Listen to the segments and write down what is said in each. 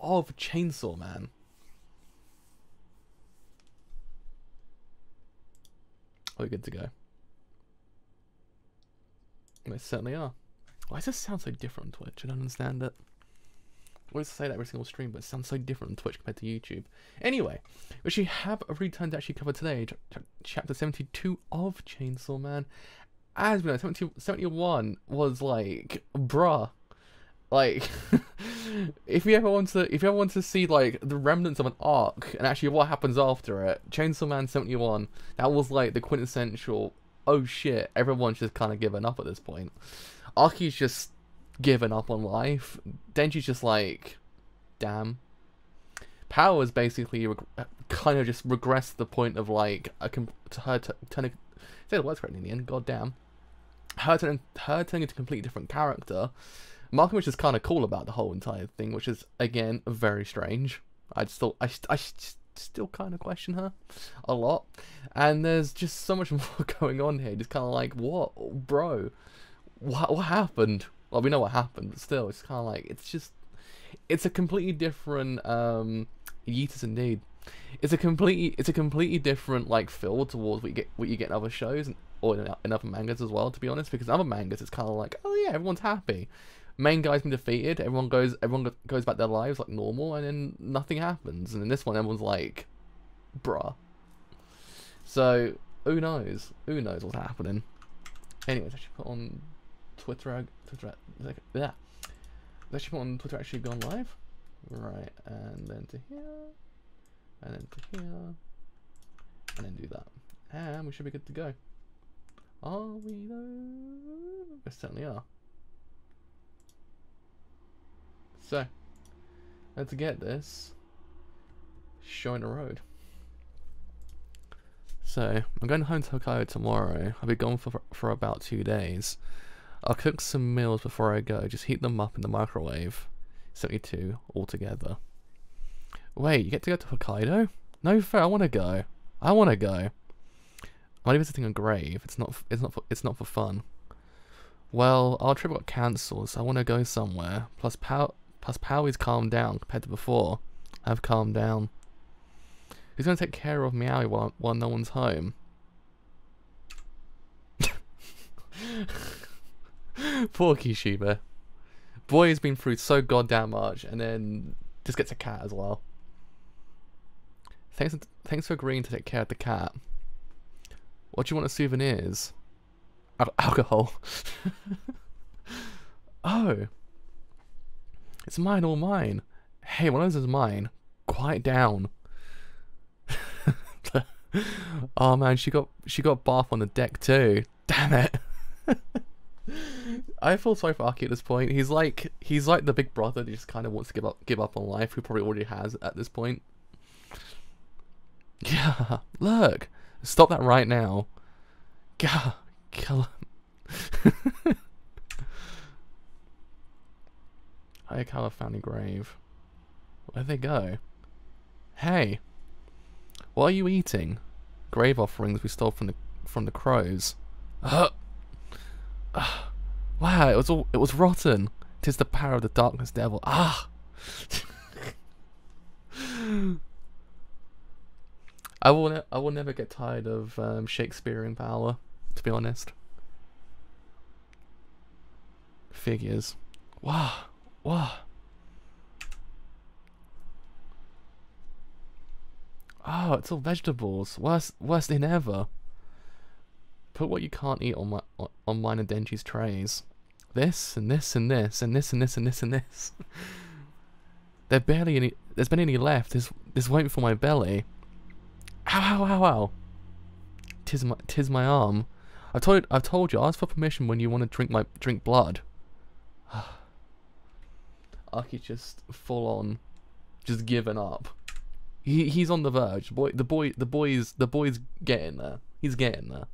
of Chainsaw Man. We're good to go. They certainly are. Why does this sound so different on Twitch? I don't understand it. I always say that every single stream, but it sounds so different on Twitch compared to YouTube. Anyway, we should have a return to actually cover today, chapter 72 of Chainsaw Man. As we know, 70, 71 was like, bruh. Like, if you ever want to, if you ever want to see like the remnants of an arc and actually what happens after it, Chainsaw Man seventy one, that was like the quintessential. Oh shit! Everyone's just kind of given up at this point. Aki's just given up on life. Denji's just like, damn. Powers basically kind of just regressed the point of like a com- to her t- turning. Say the words correctly in the end. God damn. Her turning her turning into a completely different character which is kind of cool about the whole entire thing, which is again very strange. I'd still, I, I still kind of question her a lot, and there's just so much more going on here. Just kind of like, what, bro? What what happened? Well, we know what happened, but still, it's kind of like it's just, it's a completely different um, Yeetus indeed. It's a completely, it's a completely different like feel towards what you get, what you get in other shows, and, or in, in, other mangas as well, to be honest, because in other mangas it's kind of like, oh yeah, everyone's happy main guy's been defeated. Everyone goes, everyone goes back their lives like normal, and then nothing happens. And in this one, everyone's like, bruh. So who knows? Who knows what's happening? Anyways, should put on Twitter. Twitter. Yeah. us put on Twitter. Actually gone live. Right, and then to here, and then to here, and then do that, and we should be good to go. Are we though? We certainly are. So, let's get this showing the road. So, I'm going home to Hokkaido tomorrow. I'll be gone for, for about two days. I'll cook some meals before I go, just heat them up in the microwave. 72 altogether. Wait, you get to go to Hokkaido? No fair, I want to go. I want to go. I'm only visiting a grave. It's not. It's not. For, it's not for fun. Well, our trip got cancelled, so I want to go somewhere. Plus, power Plus Powie's calmed down compared to before. I've calmed down. Who's going to take care of Meowie while, while no one's home? Poor Kishiba. Boy has been through so goddamn much and then just gets a cat as well. Thanks, thanks for agreeing to take care of the cat. What do you want as souvenirs? Al alcohol. oh, it's mine, all mine. Hey, one of those is mine. Quiet down. oh man, she got she got bath on the deck too. Damn it. I feel sorry for Aki at this point. He's like he's like the big brother who just kind of wants to give up give up on life, who probably already has at this point. Yeah, look, stop that right now. Gah, kill him. Hayakawa found a grave. Where'd they go? Hey! What are you eating? Grave offerings we stole from the from the crows. Uh, uh, wow, it was all it was rotten. Tis the power of the darkness devil. Ah I will I will never get tired of um, Shakespearean power, to be honest. Figures. Wow. Wow. Oh, ah, it's all vegetables. Worst, worst than ever. Put what you can't eat on my on mine and Denji's trays. This and this and this and this and this and this and this. there barely any. There's been any left. This this won't for my belly. Ow ow ow ow. Tis my tis my arm. I've told I've told you. I ask for permission when you want to drink my drink blood. Aki just full on, just given up. He he's on the verge. Boy, the boy, the boy's the boy's getting there. He's getting there.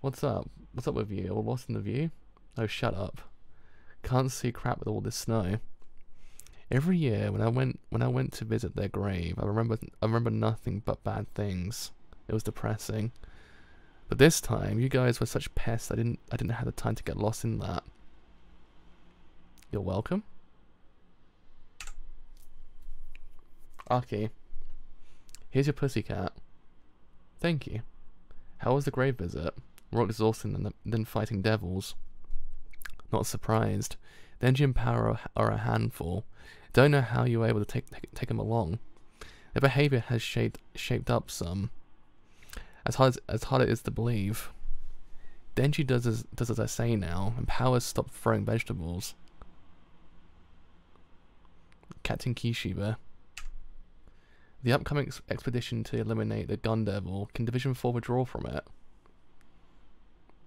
What's up? What's up with you? What's lost in the view? Oh, shut up. Can't see crap with all this snow. Every year when I went when I went to visit their grave, I remember I remember nothing but bad things. It was depressing. But this time, you guys were such pests. I didn't. I didn't have the time to get lost in that. You're welcome. Okay. Here's your pussycat. Thank you. How was the grave visit? More exhausting than, the, than fighting devils. Not surprised. The engine power are a handful. Don't know how you were able to take, take, take them along. Their behavior has shaped, shaped up some as hard as, as hard it is to believe. Denji does as, does as I say now, and powers stop throwing vegetables. Captain Kishiba. The upcoming ex expedition to eliminate the Gun Devil, can Division 4 withdraw from it?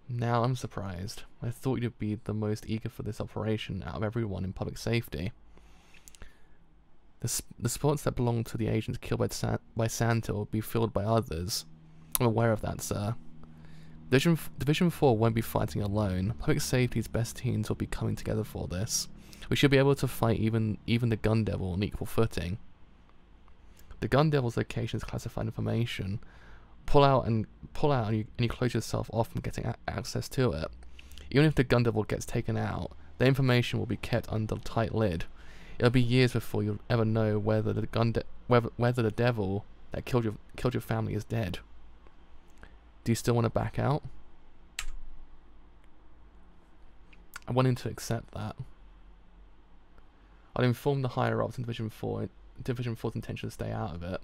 Now I'm surprised. I thought you'd be the most eager for this operation out of everyone in public safety. The, sp the spots that belong to the agents killed by, San by Santa will be filled by others, I'm aware of that, sir. Division, Division 4 won't be fighting alone. Public safety's best teams will be coming together for this. We should be able to fight even even the Gun Devil on equal footing. The Gun Devil's location is classified information. Pull out and pull out and you, and you close yourself off from getting access to it. Even if the Gun Devil gets taken out, the information will be kept under a tight lid. It'll be years before you'll ever know whether the gun whether, whether the devil that killed your killed your family is dead. Do you still want to back out? I want him to accept that. I'll inform the higher ups in Division Four Division Four's intention to stay out of it.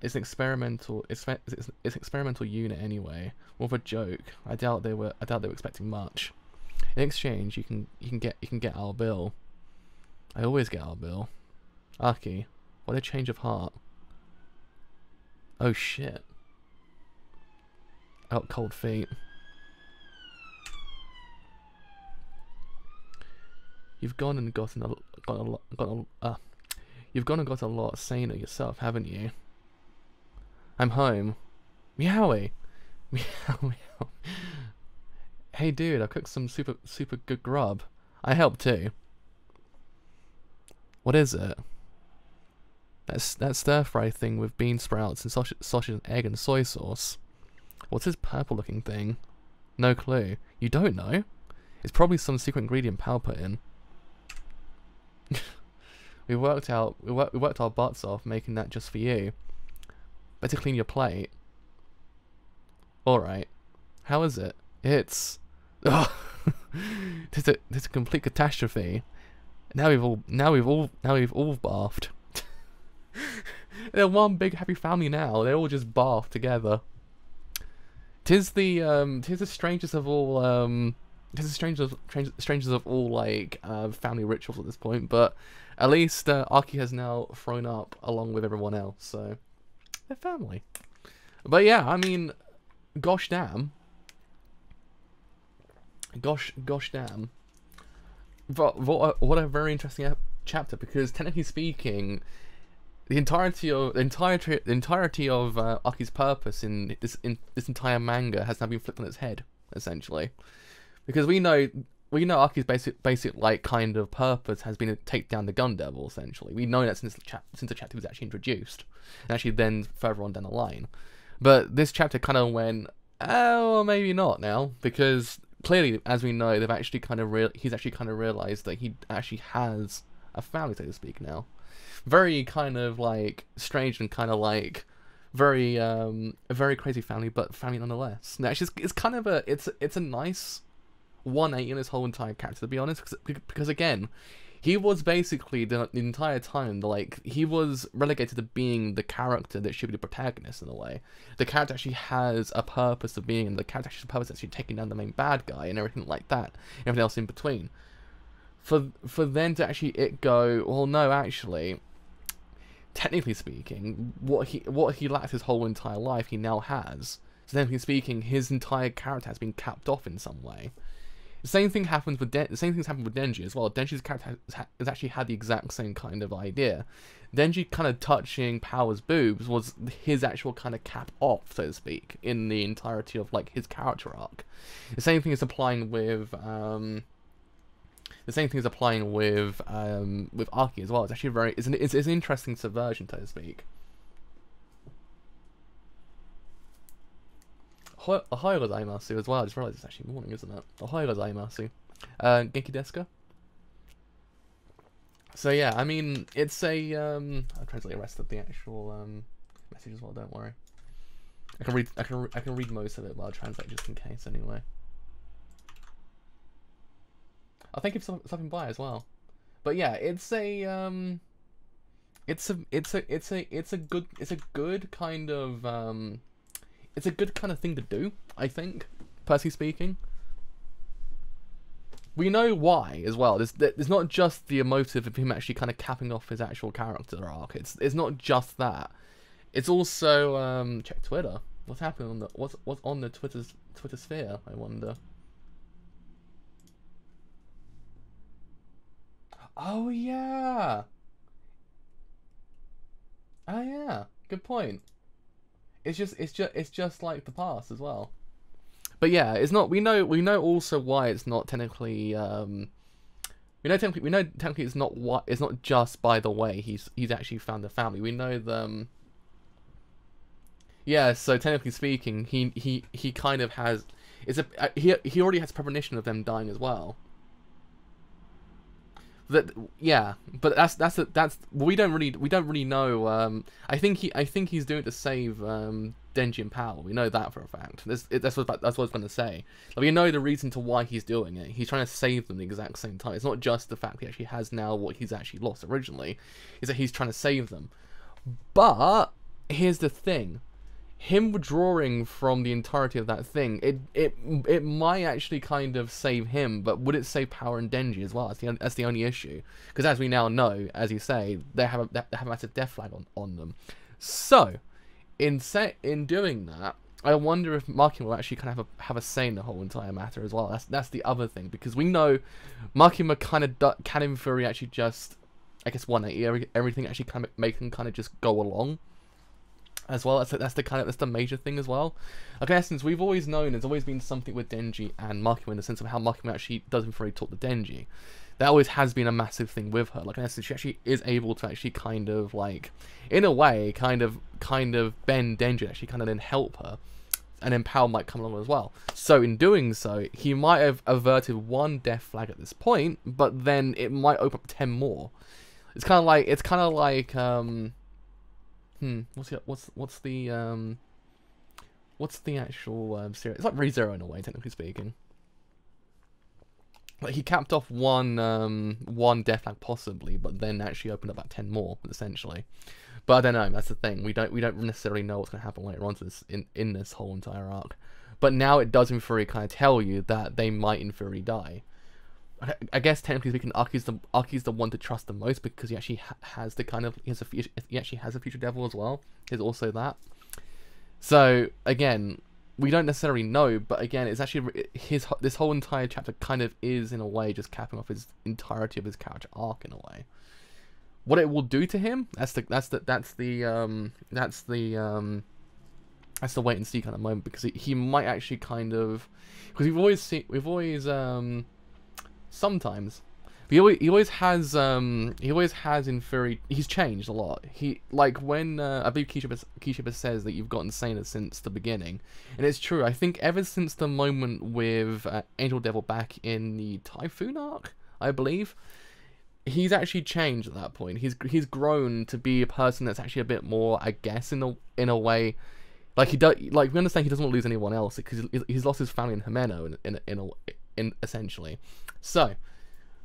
It's an experimental it's, it's, it's an experimental unit anyway, more of a joke. I doubt they were I doubt they were expecting much. In exchange you can you can get you can get our bill. I always get our bill. Aki, what a change of heart. Oh shit out Cold Feet. You've gone and gotten a got a got a uh, you've gone and got a lot saner yourself, haven't you? I'm home. Meowie. Meow meow. Hey dude, I cooked some super super good grub. I helped too. What is it? That's that stir fry thing with bean sprouts and sausage, sausage and egg and soy sauce. What's this purple looking thing? No clue. You don't know? It's probably some secret ingredient Pal put in. we worked out we, wor we worked our butts off making that just for you. Better clean your plate. Alright. How is it? It's this, is a, this is a complete catastrophe. Now we've all now we've all now we've all bathed. They're one big happy family now. They are all just bathed together. Tis the um, tis the strangest of all um, tis the strangest strangest of all like uh, family rituals at this point. But at least uh, Aki has now thrown up along with everyone else, so they're family. But yeah, I mean, gosh damn, gosh gosh damn, what a, what a very interesting chapter because technically speaking the entirety of the entirety the entirety of uh, Aki's purpose in this in this entire manga has now been flipped on its head essentially, because we know we know Aki's basic basic like kind of purpose has been to take down the Gun Devil essentially. We know that since the since the chapter was actually introduced, and actually then further on down the line, but this chapter kind of went oh maybe not now because clearly as we know they've actually kind of real he's actually kind of realized that he actually has a family so to speak now very kind of like strange and kind of like very um a very crazy family, but family nonetheless. now it's just it's kind of a it's it's a nice one eight in this whole entire character to be honest, because, because again, he was basically the, the, entire time the like he was relegated to being the character that should be the protagonist in a way. The character actually has a purpose of being, and the character actually has a purpose of actually taking down the main bad guy and everything like that, everything else in between. For for them to actually it go, well no actually technically speaking, what he what he lacked his whole entire life, he now has. So technically speaking, his entire character has been capped off in some way. The same thing happens with the same things happened with Denji as well. Denji's character has, has actually had the exact same kind of idea. Denji kind of touching Power's boobs was his actual kind of cap off, so to speak, in the entirety of like his character arc. The same thing is applying with um, the same thing is applying with um, with Arki as well. It's actually very it's an, it's, it's an interesting subversion, so to speak. Ohio gozaimasu as well. I just realised it's actually morning, isn't it? Ohio gozaimasu. Uh, Genki Deska. So yeah, I mean, it's a, um, I'll translate the rest of the actual, um, message as well, don't worry. I can read, I can, I can read most of it while I translate just in case anyway. I think it's something by as well. But yeah, it's a um, it's a it's a it's a it's a good it's a good kind of um, it's a good kind of thing to do. I think, personally speaking. We know why as well. There's there's not just the emotive of him actually kind of capping off his actual character arc. It's it's not just that. It's also um, check Twitter. What's happening on the what's what's on the Twitter's Twitter sphere? I wonder. Oh yeah. Oh yeah. Good point. It's just it's just it's just like the past as well. But yeah, it's not. We know we know also why it's not technically. Um, we know technically we know technically it's not what it's not just by the way he's he's actually found a family. We know them. Yeah, so technically speaking, he he he kind of has. It's a uh, he he already has premonition of them dying as well that yeah but that's that's a, that's we don't really we don't really know um i think he i think he's doing it to save um denji and Pal. we know that for a fact that's it, that's what that's what i was going to say like, we know the reason to why he's doing it he's trying to save them the exact same time it's not just the fact he actually has now what he's actually lost originally is that he's trying to save them but here's the thing him withdrawing from the entirety of that thing, it it it might actually kind of save him, but would it save Power and Denji as well? That's the that's the only issue, because as we now know, as you say, they have a, they have a massive death flag on, on them. So, in set in doing that, I wonder if Maki will actually kind of have a, have a say in the whole entire matter as well. That's that's the other thing because we know Makima kind of do, can in theory actually just, I guess, one eighty everything actually kind of make him kind of just go along as well. That's that's the kind of that's the major thing as well. Okay, since we've always known there's always been something with Denji and Makima in the sense of how Makima actually does not really talk to Denji. That always has been a massive thing with her. Like in essence, she actually is able to actually kind of like, in a way, kind of kind of bend Denji, actually kind of then help her, and then Power might come along as well. So in doing so, he might have averted one death flag at this point, but then it might open up ten more. It's kind of like it's kind of like um Hmm. What's the what's what's the um what's the actual um, series? It's like ReZero in a way, technically speaking. Like he capped off one um one death flag possibly, but then actually opened up about ten more essentially. But I don't know. That's the thing. We don't we don't necessarily know what's going to happen later on to this in in this whole entire arc. But now it does in theory kind of tell you that they might in theory die. I guess technically speaking, Aki's the Aki's the one to trust the most because he actually ha has the kind of he has a he actually has a future devil as well. There's also that. So again, we don't necessarily know, but again, it's actually his this whole entire chapter kind of is in a way just capping off his entirety of his character arc in a way. What it will do to him, that's the that's the that's the um that's the um that's the wait and see kind of moment because he, he might actually kind of because we've always seen we've always um Sometimes. he always, he always has um he always has in theory he's changed a lot. He like when uh, I believe Kishiba, Kishiba says that you've gotten saner since the beginning, and it's true. I think ever since the moment with uh, Angel Devil back in the Typhoon arc, I believe, he's actually changed at that point. He's he's grown to be a person that's actually a bit more, I guess, in a in a way. Like he does, like we understand he doesn't want to lose anyone else because he's, lost his family in Jimeno in in, in a, in, essentially. So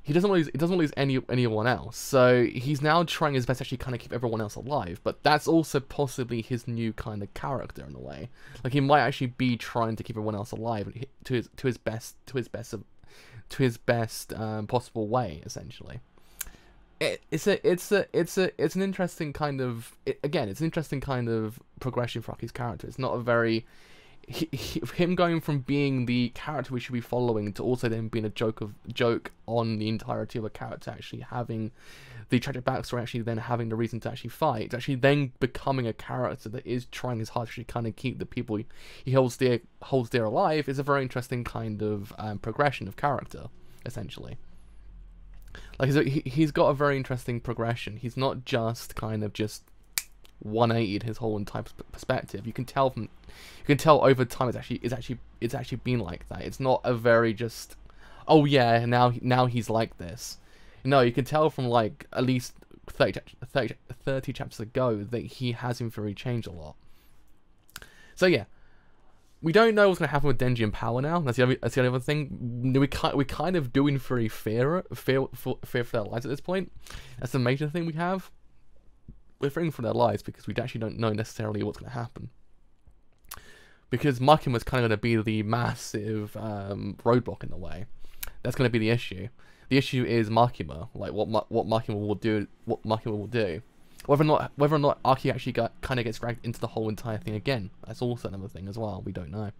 he doesn't lose. He doesn't lose any anyone else. So he's now trying his best to actually kind of keep everyone else alive. But that's also possibly his new kind of character in a way. Like he might actually be trying to keep everyone else alive to his to his best to his best to his best um, possible way, essentially. It, it's a it's a it's a it's an interesting kind of it, again it's an interesting kind of progression for Rocky's character. It's not a very he, he, him going from being the character we should be following to also then being a joke of joke on the entirety of a character actually having the tragic backstory actually then having the reason to actually fight actually then becoming a character that is trying his hardest to kind of keep the people he, he holds dear holds dear alive is a very interesting kind of um, progression of character essentially like he's, he, he's got a very interesting progression he's not just kind of just 180 his whole entire perspective. You can tell from, you can tell over time it's actually it's actually it's actually been like that. It's not a very just, oh yeah, now now he's like this. No, you can tell from like at least 30, 30, 30 chapters ago that he has in theory changed a lot. So yeah, we don't know what's going to happen with Denji and Power now. That's the other, that's the other thing. We kind we kind of doing for theory fear fear for, fear for their lives at this point. That's the major thing we have we're fearing for their lives because we actually don't know necessarily what's going to happen. Because Markin was kind of going to be the massive um, roadblock in the way. That's going to be the issue. The issue is Makima, like what Ma what Makima will do, what Makima will do, whether or not whether or not Aki actually got, kind of gets dragged into the whole entire thing again. That's also another thing as well. We don't know.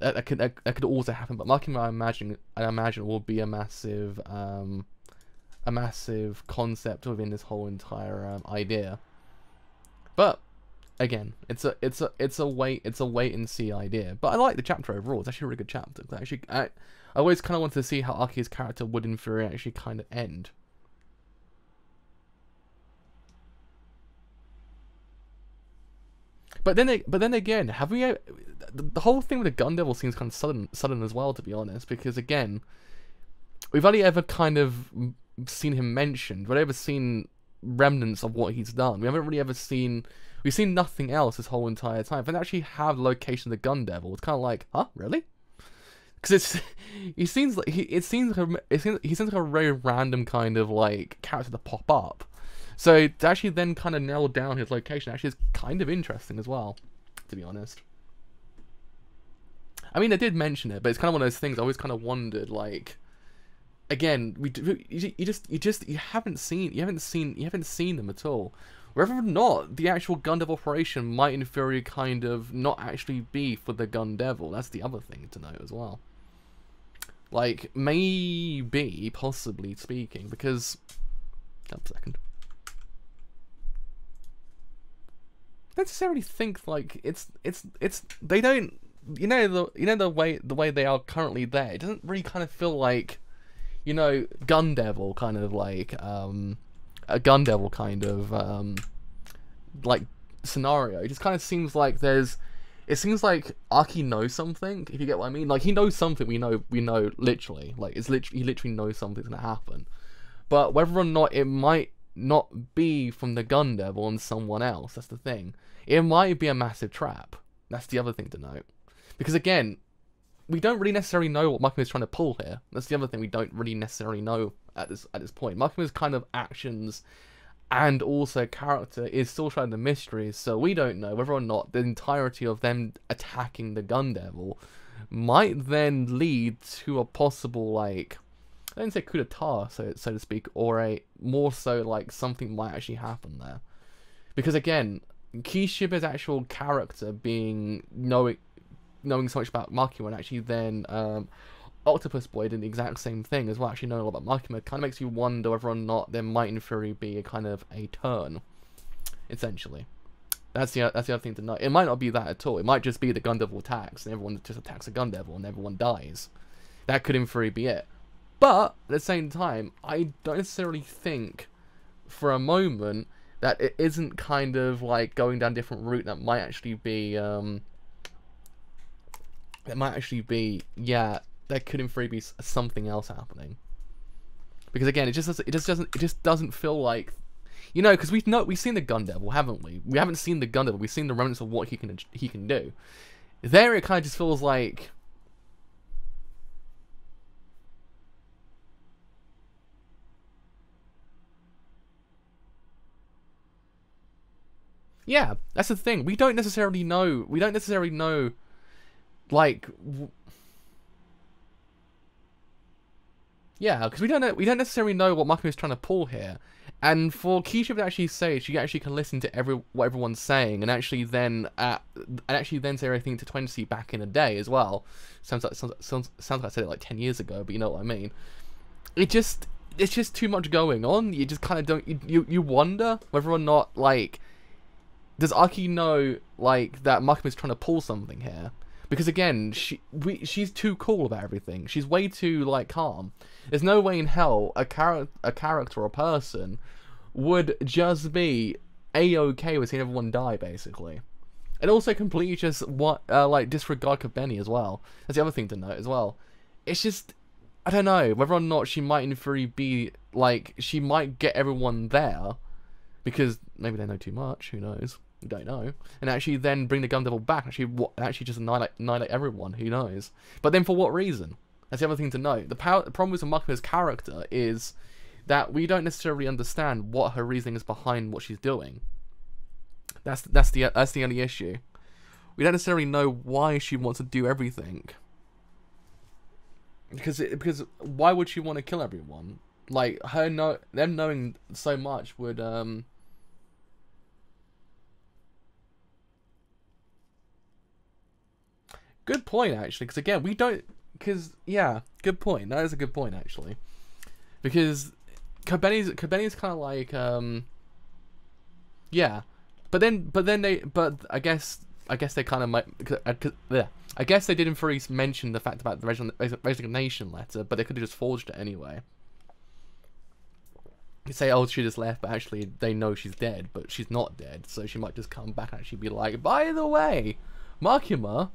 That, that could that, that, could also happen, but Makima, I imagine, I imagine will be a massive um, a massive concept within this whole entire um, idea. But again, it's a it's a it's a wait it's a wait and see idea. But I like the chapter overall. It's actually a really good chapter. actually, I, I always kind of wanted to see how Aki's character would, in theory, actually kind of end. But then, but then again, have we? Uh, the, the whole thing with the Gun Devil seems kind of sudden, sudden as well, to be honest. Because again, we've only ever kind of seen him mentioned. We've never seen remnants of what he's done. We haven't really ever seen. We've seen nothing else this whole entire time. And actually have location of the Gun Devil. It's kind of like, huh, really? Because it's he seems like he it seems like a, it seems, he seems like a very random kind of like character to pop up. So to actually then kind of nail down his location actually is kind of interesting as well, to be honest. I mean, I did mention it, but it's kind of one of those things I always kind of wondered, like, again, we you, you just you just you haven't seen you haven't seen you haven't seen them at all. Whether or not the actual gun devil operation might in theory kind of not actually be for the gun devil, that's the other thing to note as well. Like maybe, possibly speaking, because a second. necessarily think like it's it's it's they don't you know the you know the way the way they are currently there. It doesn't really kind of feel like you know, Gun Devil kind of like um, a Gun Devil kind of um, like scenario. It just kind of seems like there's. It seems like Aki knows something. If you get what I mean, like he knows something. We know. We know literally. Like it's literally. He literally knows something's gonna happen. But whether or not it might not be from the Gun Devil and someone else, that's the thing. It might be a massive trap. That's the other thing to note. Because again, we don't really necessarily know what Malcolm is trying to pull here. That's the other thing we don't really necessarily know at this at this point. Malcolm's kind of actions and also character is still trying the mysteries. so we don't know whether or not the entirety of them attacking the Gun Devil might then lead to a possible like I didn't say coup d'etat, so so to speak, or a more so like something might actually happen there, because again, Kishibe's actual character being knowing knowing so much about Makima and actually then um, Octopus Boy did the exact same thing as well, actually knowing a lot about Makima, kind of makes you wonder whether or not there might in theory be a kind of a turn, essentially. That's the that's the other thing to know. It might not be that at all. It might just be the Gun Devil attacks and everyone just attacks a Gun Devil and everyone dies. That could in theory be it. But at the same time, I don't necessarily think for a moment that it isn't kind of like going down different route that might actually be um, it might actually be yeah there could in theory be something else happening because again it just doesn't, it just doesn't it just doesn't feel like you know because we've no we've seen the gun devil haven't we we haven't seen the gun devil we've seen the remnants of what he can he can do there it kind of just feels like Yeah, that's the thing. We don't necessarily know. We don't necessarily know like yeah, because we don't know, we don't necessarily know what Makumi is trying to pull here. And for Keisha to actually say, she actually can listen to every what everyone's saying, and actually then uh, and actually then say everything to Twenty back in a day as well. Sounds like sounds, sounds, sounds like I said it like ten years ago, but you know what I mean. It just it's just too much going on. You just kind of don't you, you you wonder whether or not like does Aki know like that Makumi is trying to pull something here because again, she we she's too cool about everything. She's way too like calm. There's no way in hell a char- a character or a person would just be a okay with seeing everyone die basically. And also completely just what uh, like disregard Benny as well. That's the other thing to note as well. It's just I don't know whether or not she might in theory be like she might get everyone there because maybe they know too much. Who knows? You don't know. And actually then bring the gun devil back, actually what actually just annihilate, annihilate everyone, who knows. But then for what reason? That's the other thing to note. The, power, the problem with Makima's character is that we don't necessarily understand what her reasoning is behind what she's doing. That's that's the that's the only issue. We don't necessarily know why she wants to do everything. Because it, because why would she want to kill everyone? Like her no know, them knowing so much would um Good point, actually, because again, we don't. Because yeah, good point. That is a good point, actually, because Kobeni's Kobeni's kind of like um. Yeah, but then but then they but I guess I guess they kind of might. Cause, uh, cause, yeah, I guess they didn't first mention the fact about the resignation letter, but they could have just forged it anyway. You say, oh, she just left, but actually they know she's dead, but she's not dead, so she might just come back and actually be like, by the way, Makima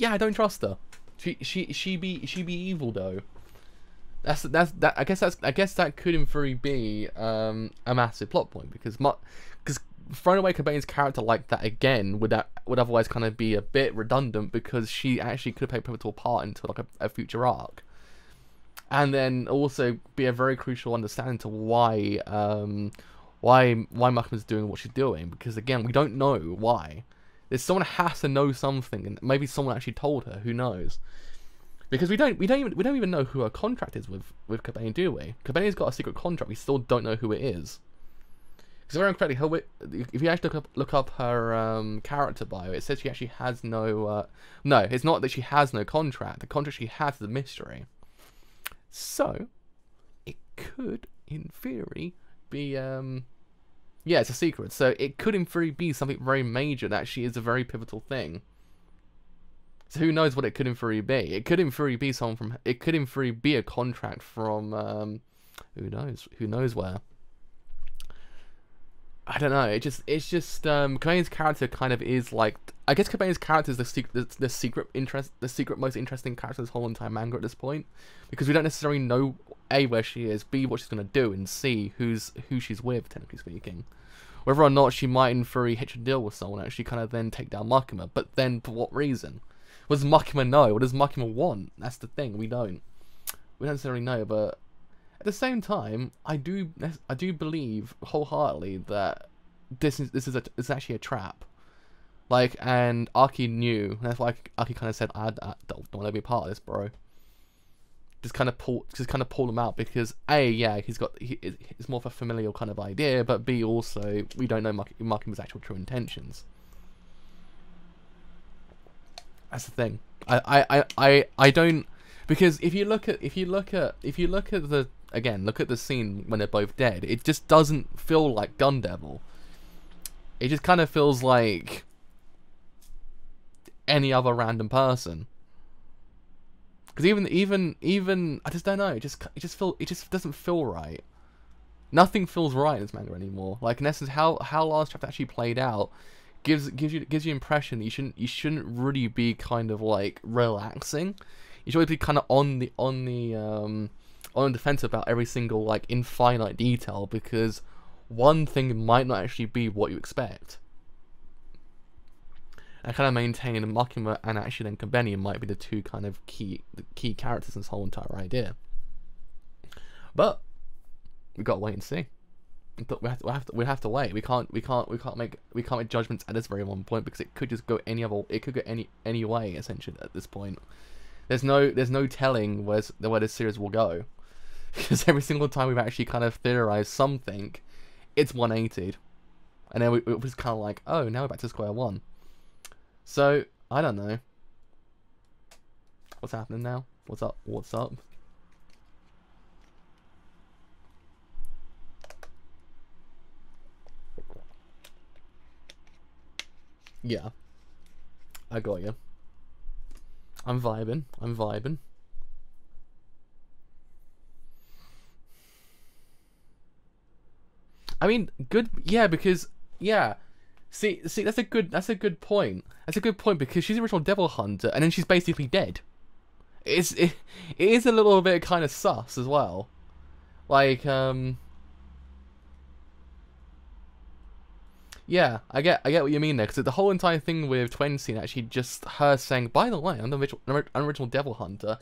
yeah, I don't trust her. She she she be she be evil though. That's that's that. I guess that's I guess that could in theory be um, a massive plot point because because thrown away Cobain's character like that again would that uh, would otherwise kind of be a bit redundant because she actually could play a pivotal part into like a, a future arc, and then also be a very crucial understanding to why um, why why Malcolm is doing what she's doing because again we don't know why. There's someone has to know something, and maybe someone actually told her. Who knows? Because we don't, we don't even, we don't even know who her contract is with with Cobain, do we? Cobain's got a secret contract. We still don't know who it is. Because if I remember correctly, her, if you actually look up, look up her um, character bio, it says she actually has no. Uh, no, it's not that she has no contract. The contract she has is a mystery. So, it could, in theory, be um, yeah, it's a secret. So it could in theory be something very major that actually is a very pivotal thing. So who knows what it could in theory be? It could in theory be someone from. It could in theory be a contract from. Um, who knows? Who knows where? I don't know. It just it's just um, Cobain's character kind of is like I guess Cobain's character is the secret the, the, secret interest the secret most interesting character this whole entire manga at this point because we don't necessarily know a where she is, b what she's gonna do, and c who's who she's with technically speaking whether or not she might in theory hitch a deal with someone actually kind of then take down Makima. But then for what reason? What does Makima know? What does Makima want? That's the thing. We don't. We don't necessarily know. But at the same time, I do I do believe wholeheartedly that this is this is a is actually a trap. Like, and Aki knew. that's why Aki kind of said, "I, I don't want to be part of this, bro." just kind of pull just kind of pull him out because a yeah he's got he, it's more of a familial kind of idea, but b also we don't know Mark, Markham's actual true intentions. That's the thing. I, I, I, I don't because if you look at if you look at if you look at the again look at the scene when they're both dead, it just doesn't feel like Gun Devil. It just kind of feels like any other random person. Because even even even I just don't know. It just it just feel it just doesn't feel right. Nothing feels right in this manga anymore. Like in essence, how how last chapter actually played out gives gives you gives you impression you shouldn't you shouldn't really be kind of like relaxing. You should always be kind of on the on the um, on the defense about every single like infinite detail because one thing might not actually be what you expect and kind of maintain Makima and actually then Kabeni might be the two kind of key key characters in this whole entire idea. But we got to wait and see. we have to, we have to we have to wait. We can't we can't we can't make we can't make judgments at this very one point because it could just go any other it could go any any way essentially at this point. There's no there's no telling where's where this series will go because every single time we've actually kind of theorized something, it's 180 and then we, it was kind of like oh now we're back to square one. So, I don't know. What's happening now? What's up? What's up? Yeah. I got you. I'm vibing. I'm vibing. I mean, good. Yeah, because yeah, See, see, that's a good, that's a good point. That's a good point because she's the original Devil Hunter, and then she's basically dead. It's it, it is a little bit kind of sus as well, like um. Yeah, I get I get what you mean there, because the whole entire thing with Twen scene actually just her saying, "By the way, I'm the original, original Devil Hunter,"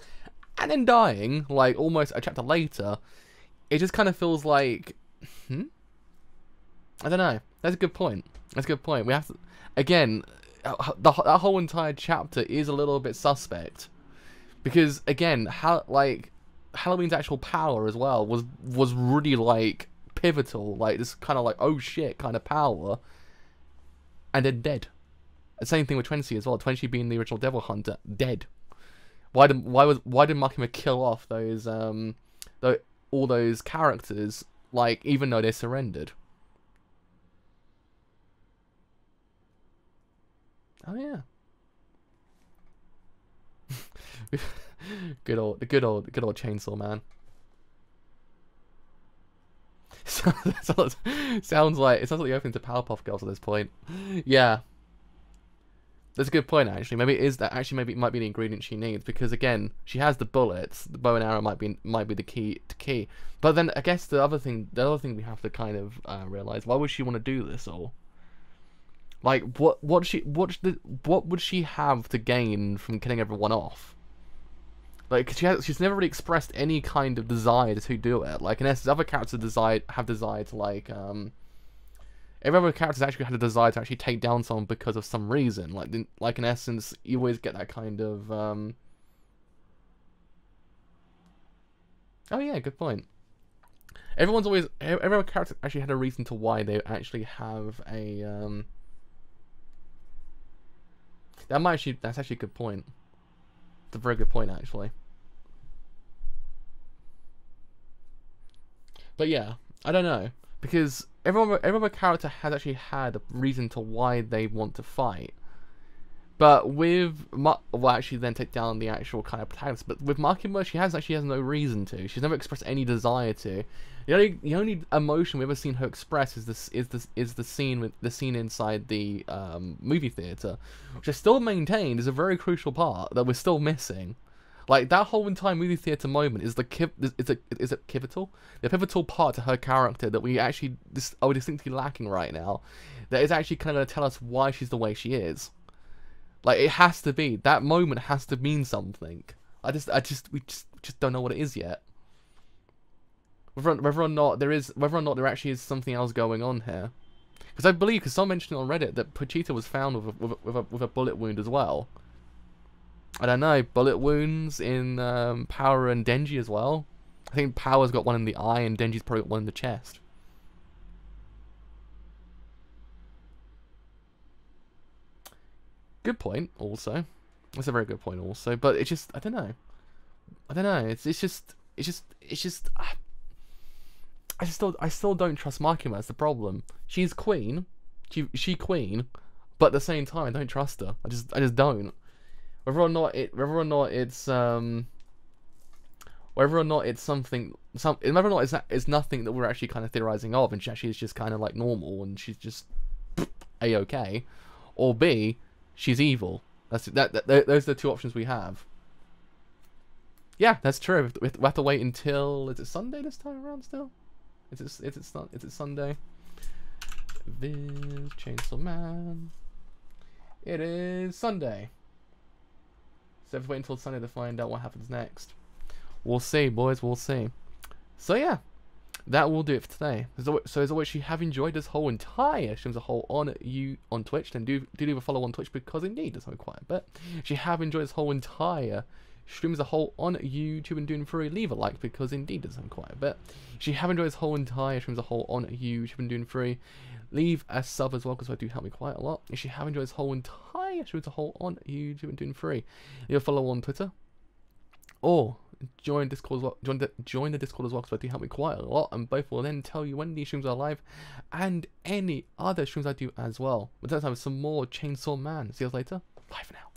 and then dying like almost a chapter later. It just kind of feels like, hmm. I don't know. That's a good point. That's a good point. We have to, again, uh, the, that whole entire chapter is a little bit suspect, because again, how like Halloween's actual power as well was was really like pivotal, like this kind of like oh shit kind of power, and then dead. The same thing with Twenty as well. Twenty being the original Devil Hunter, dead. Why did why was why did Makima kill off those um, though all those characters like even though they surrendered? Oh yeah. good old, the good old, the good old chainsaw man. sounds, sounds like it sounds like you're open to Powerpuff Girls at this point. Yeah. That's a good point, actually. Maybe it is that actually maybe it might be the ingredient she needs because again, she has the bullets. The bow and arrow might be might be the key to key. But then I guess the other thing, the other thing we have to kind of uh, realize, why would she want to do this all? Like what what she what the what would she have to gain from killing everyone off? Like she has, she's never really expressed any kind of desire to do it. Like in essence, other characters desire have desire to like um. Every other character's actually had a desire to actually take down someone because of some reason. Like like in essence, you always get that kind of um. Oh yeah, good point. Everyone's always every character actually had a reason to why they actually have a um that might actually, that's actually a good point. It's a very good point, actually. But yeah, I don't know. Because everyone, every character has actually had a reason to why they want to fight. But with Mar- well, actually, then take down the actual kind of protagonist. But with Mockingbird, she has actually has no reason to. She's never expressed any desire to. The only the only emotion we've ever seen her express is this is this is the scene with the scene inside the um, movie theater, which I still maintain is a very crucial part that we're still missing. Like that whole entire movie theater moment is the is it is it pivotal? The pivotal part to her character that we actually dis- are distinctly lacking right now. That is actually kind of going to tell us why she's the way she is like it has to be that moment has to mean something. I just, I just, we just, just don't know what it is yet. Whether, whether or not there is, whether or not there actually is something else going on here, because I believe, because someone mentioned on Reddit that Pachita was found with a, with a, with a, bullet wound as well. I don't know, bullet wounds in um, Power and Denji as well. I think Power's got one in the eye and Denji's probably got one in the chest. Good point, also. That's a very good point, also. But it's just, I don't know. I don't know. It's it's just it's just it's just. Ah. I still I still don't trust Makima. That's the problem. She's queen, she she queen, but at the same time, I don't trust her. I just I just don't. Whether or not it whether or not it's um. Whether or not it's something, some whether or not it's, it's nothing that we're actually kind of theorizing of, and she actually is just kind of like normal, and she's just a okay, or b she's evil. That's that, that, Those are the two options we have. Yeah, that's true. We have to wait until is it Sunday this time around? Still, is it is it is it Sunday? Viz Chainsaw Man. It is Sunday. So we have to wait until Sunday to find out what happens next. We'll see, boys. We'll see. So yeah, that will do it for today. So, as always, if you have enjoyed this whole entire stream as a whole on you on Twitch, then do do leave a follow on Twitch because indeed there's only quite a bit. If you have enjoyed this whole entire stream as a whole on YouTube and doing free, leave a like because indeed there's only quite a bit. If you have enjoyed this whole entire stream as a whole on YouTube and doing free, leave a sub as well because that do help me quite a lot. If you have enjoyed this whole entire streams, a whole on YouTube and doing free, leave a follow on Twitter or join Discord as well. Join the, join the Discord as well because I do help me quite a lot, and both will then tell you when these streams are live and any other streams I do as well. But that's time some more Chainsaw Man. See you guys later. Bye for now.